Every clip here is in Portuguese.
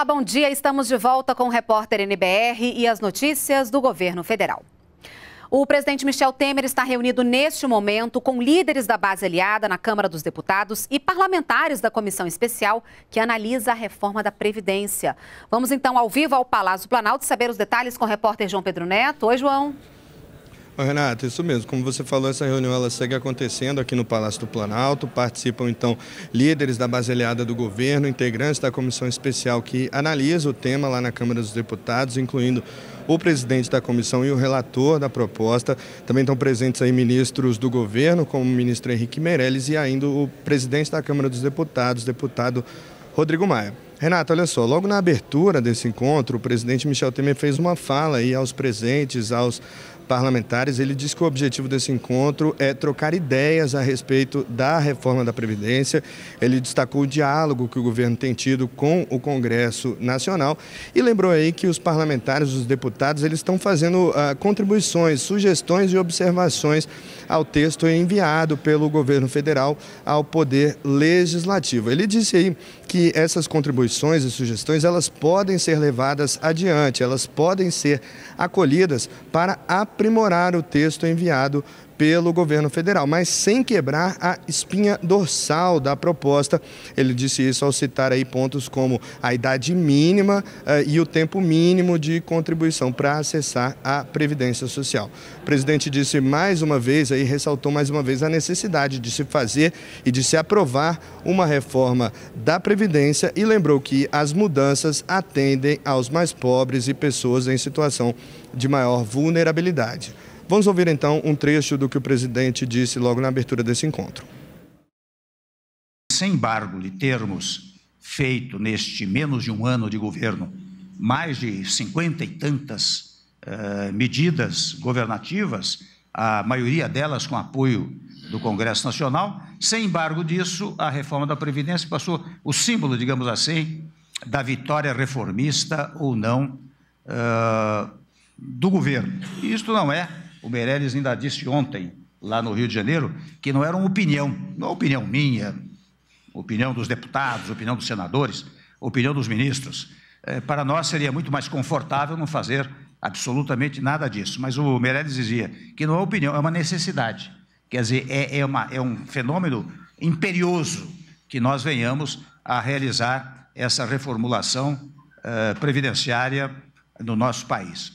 Olá, bom dia. Estamos de volta com o repórter NBR e as notícias do governo federal. O presidente Michel Temer está reunido neste momento com líderes da base aliada na Câmara dos Deputados e parlamentares da comissão especial que analisa a reforma da Previdência. Vamos então ao vivo ao Palácio Planalto saber os detalhes com o repórter João Pedro Neto. Oi, João. Renato, isso mesmo. Como você falou, essa reunião ela segue acontecendo aqui no Palácio do Planalto. Participam então líderes da aliada do governo, integrantes da comissão especial que analisa o tema lá na Câmara dos Deputados, incluindo o presidente da comissão e o relator da proposta. Também estão presentes aí ministros do governo, como o ministro Henrique Meirelles e ainda o presidente da Câmara dos Deputados, deputado Rodrigo Maia. Renato, olha só, logo na abertura desse encontro, o presidente Michel Temer fez uma fala aí aos presentes, aos parlamentares, ele disse que o objetivo desse encontro é trocar ideias a respeito da reforma da Previdência. Ele destacou o diálogo que o governo tem tido com o Congresso Nacional e lembrou aí que os parlamentares, os deputados, eles estão fazendo uh, contribuições, sugestões e observações ao texto enviado pelo governo federal ao Poder Legislativo. Ele disse aí que essas contribuições e sugestões elas podem ser levadas adiante, elas podem ser acolhidas para a aprimorar o texto enviado pelo governo federal, mas sem quebrar a espinha dorsal da proposta. Ele disse isso ao citar aí pontos como a idade mínima eh, e o tempo mínimo de contribuição para acessar a Previdência Social. O presidente disse mais uma vez, aí ressaltou mais uma vez a necessidade de se fazer e de se aprovar uma reforma da Previdência e lembrou que as mudanças atendem aos mais pobres e pessoas em situação de maior vulnerabilidade. Vamos ouvir então um trecho do que o presidente disse logo na abertura desse encontro. Sem embargo de termos feito neste menos de um ano de governo mais de cinquenta e tantas uh, medidas governativas, a maioria delas com apoio do Congresso Nacional. Sem embargo disso, a reforma da Previdência passou o símbolo, digamos assim, da vitória reformista ou não uh, do governo. Isto não é o Meirelles ainda disse ontem, lá no Rio de Janeiro, que não era uma opinião, não é opinião minha, opinião dos deputados, opinião dos senadores, opinião dos ministros. É, para nós seria muito mais confortável não fazer absolutamente nada disso. Mas o Meirelles dizia que não é opinião, é uma necessidade. Quer dizer, é, é, uma, é um fenômeno imperioso que nós venhamos a realizar essa reformulação uh, previdenciária no nosso país.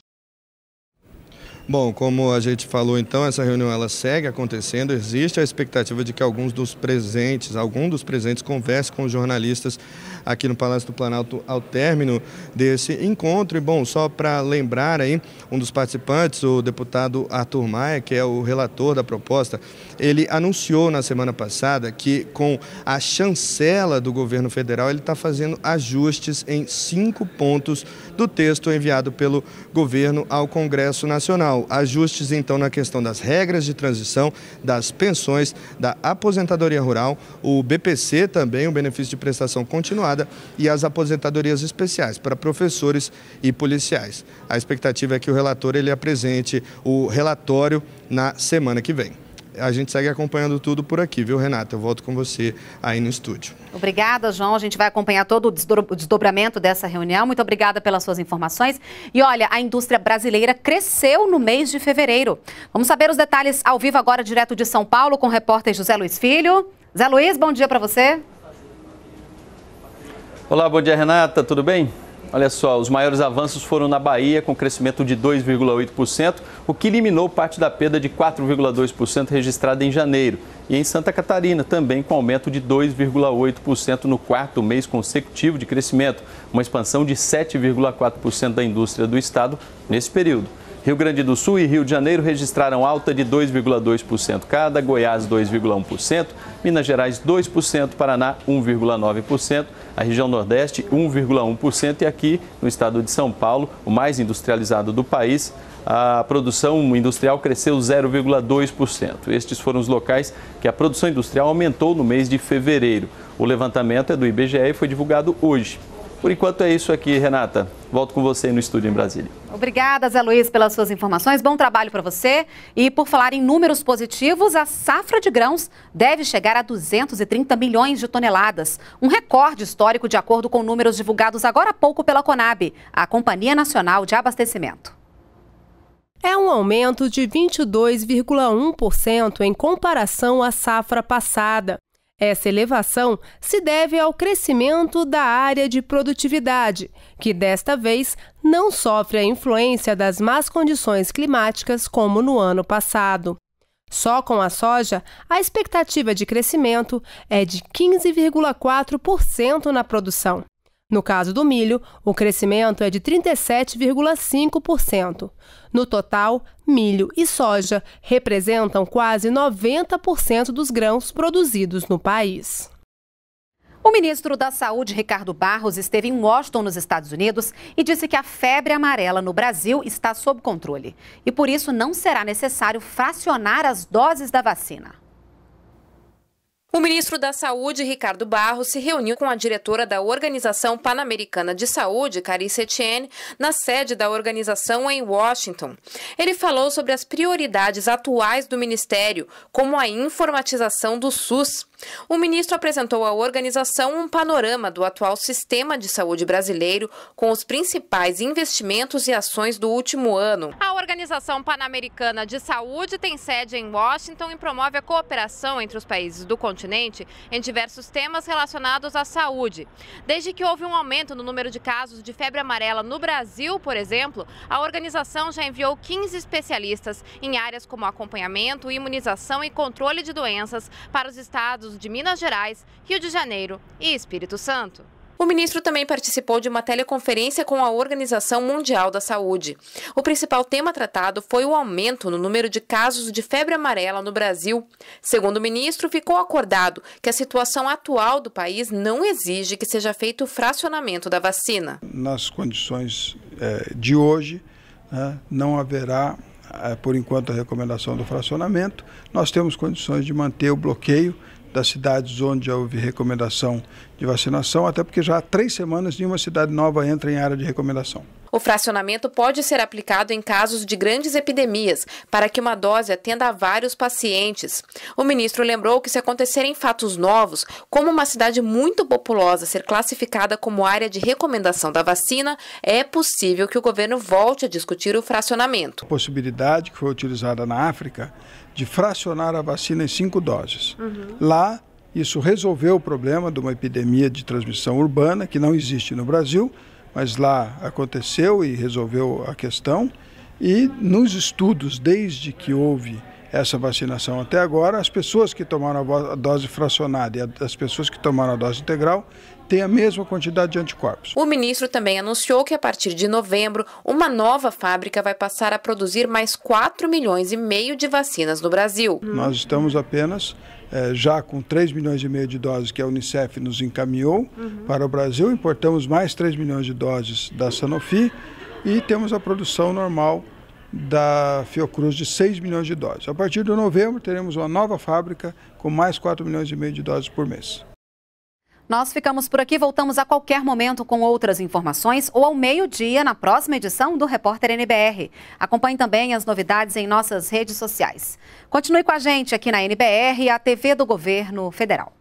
Bom, como a gente falou então, essa reunião ela segue acontecendo. Existe a expectativa de que alguns dos presentes, algum dos presentes converse com os jornalistas aqui no Palácio do Planalto ao término desse encontro. E bom, só para lembrar aí, um dos participantes, o deputado Arthur Maia, que é o relator da proposta, ele anunciou na semana passada que com a chancela do governo federal ele está fazendo ajustes em cinco pontos do texto enviado pelo governo ao Congresso Nacional final, ajustes então na questão das regras de transição, das pensões, da aposentadoria rural, o BPC também, o benefício de prestação continuada e as aposentadorias especiais para professores e policiais. A expectativa é que o relator ele apresente o relatório na semana que vem a gente segue acompanhando tudo por aqui, viu, Renata? Eu volto com você aí no estúdio. Obrigada, João. A gente vai acompanhar todo o desdobramento dessa reunião. Muito obrigada pelas suas informações. E olha, a indústria brasileira cresceu no mês de fevereiro. Vamos saber os detalhes ao vivo agora, direto de São Paulo, com o repórter José Luiz Filho. Zé Luiz, bom dia para você. Olá, bom dia, Renata. Tudo bem? Olha só, os maiores avanços foram na Bahia, com crescimento de 2,8%, o que eliminou parte da perda de 4,2% registrada em janeiro. E em Santa Catarina, também com aumento de 2,8% no quarto mês consecutivo de crescimento, uma expansão de 7,4% da indústria do estado nesse período. Rio Grande do Sul e Rio de Janeiro registraram alta de 2,2% cada, Goiás 2,1%, Minas Gerais 2%, Paraná 1,9%, a região Nordeste 1,1% e aqui no estado de São Paulo, o mais industrializado do país, a produção industrial cresceu 0,2%. Estes foram os locais que a produção industrial aumentou no mês de fevereiro. O levantamento é do IBGE e foi divulgado hoje. Por enquanto é isso aqui, Renata. Volto com você no estúdio em Brasília. Obrigada, Zé Luiz, pelas suas informações. Bom trabalho para você. E por falar em números positivos, a safra de grãos deve chegar a 230 milhões de toneladas. Um recorde histórico, de acordo com números divulgados agora há pouco pela Conab, a Companhia Nacional de Abastecimento é um aumento de 22,1% em comparação à safra passada. Essa elevação se deve ao crescimento da área de produtividade, que desta vez não sofre a influência das más condições climáticas como no ano passado. Só com a soja, a expectativa de crescimento é de 15,4% na produção. No caso do milho, o crescimento é de 37,5%. No total, milho e soja representam quase 90% dos grãos produzidos no país. O ministro da Saúde, Ricardo Barros, esteve em Washington, nos Estados Unidos, e disse que a febre amarela no Brasil está sob controle. E por isso não será necessário fracionar as doses da vacina. O ministro da Saúde, Ricardo Barros, se reuniu com a diretora da Organização Pan-Americana de Saúde, Carice Etienne, na sede da organização em Washington. Ele falou sobre as prioridades atuais do ministério, como a informatização do SUS. O ministro apresentou à organização um panorama do atual sistema de saúde brasileiro, com os principais investimentos e ações do último ano. A Organização Pan-Americana de Saúde tem sede em Washington e promove a cooperação entre os países do continente em diversos temas relacionados à saúde. Desde que houve um aumento no número de casos de febre amarela no Brasil, por exemplo, a organização já enviou 15 especialistas em áreas como acompanhamento, imunização e controle de doenças para os estados estados de Minas Gerais, Rio de Janeiro e Espírito Santo. O ministro também participou de uma teleconferência com a Organização Mundial da Saúde. O principal tema tratado foi o aumento no número de casos de febre amarela no Brasil. Segundo o ministro, ficou acordado que a situação atual do país não exige que seja feito o fracionamento da vacina. Nas condições eh, de hoje, né, não haverá, eh, por enquanto, a recomendação do fracionamento. Nós temos condições de manter o bloqueio das cidades onde houve recomendação de vacinação, até porque já há três semanas nenhuma cidade nova entra em área de recomendação. O fracionamento pode ser aplicado em casos de grandes epidemias, para que uma dose atenda a vários pacientes. O ministro lembrou que se acontecerem fatos novos, como uma cidade muito populosa ser classificada como área de recomendação da vacina, é possível que o governo volte a discutir o fracionamento. A possibilidade que foi utilizada na África de fracionar a vacina em cinco doses. Uhum. Lá, isso resolveu o problema de uma epidemia de transmissão urbana que não existe no Brasil mas lá aconteceu e resolveu a questão. E nos estudos, desde que houve essa vacinação até agora, as pessoas que tomaram a dose fracionada e as pessoas que tomaram a dose integral ter a mesma quantidade de anticorpos. O ministro também anunciou que a partir de novembro, uma nova fábrica vai passar a produzir mais 4 milhões e meio de vacinas no Brasil. Nós estamos apenas é, já com 3 milhões e meio de doses que a Unicef nos encaminhou uhum. para o Brasil, importamos mais 3 milhões de doses da Sanofi e temos a produção normal da Fiocruz de 6 milhões de doses. A partir de novembro teremos uma nova fábrica com mais 4 milhões e meio de doses por mês. Nós ficamos por aqui, voltamos a qualquer momento com outras informações ou ao meio-dia na próxima edição do Repórter NBR. Acompanhe também as novidades em nossas redes sociais. Continue com a gente aqui na NBR, a TV do Governo Federal.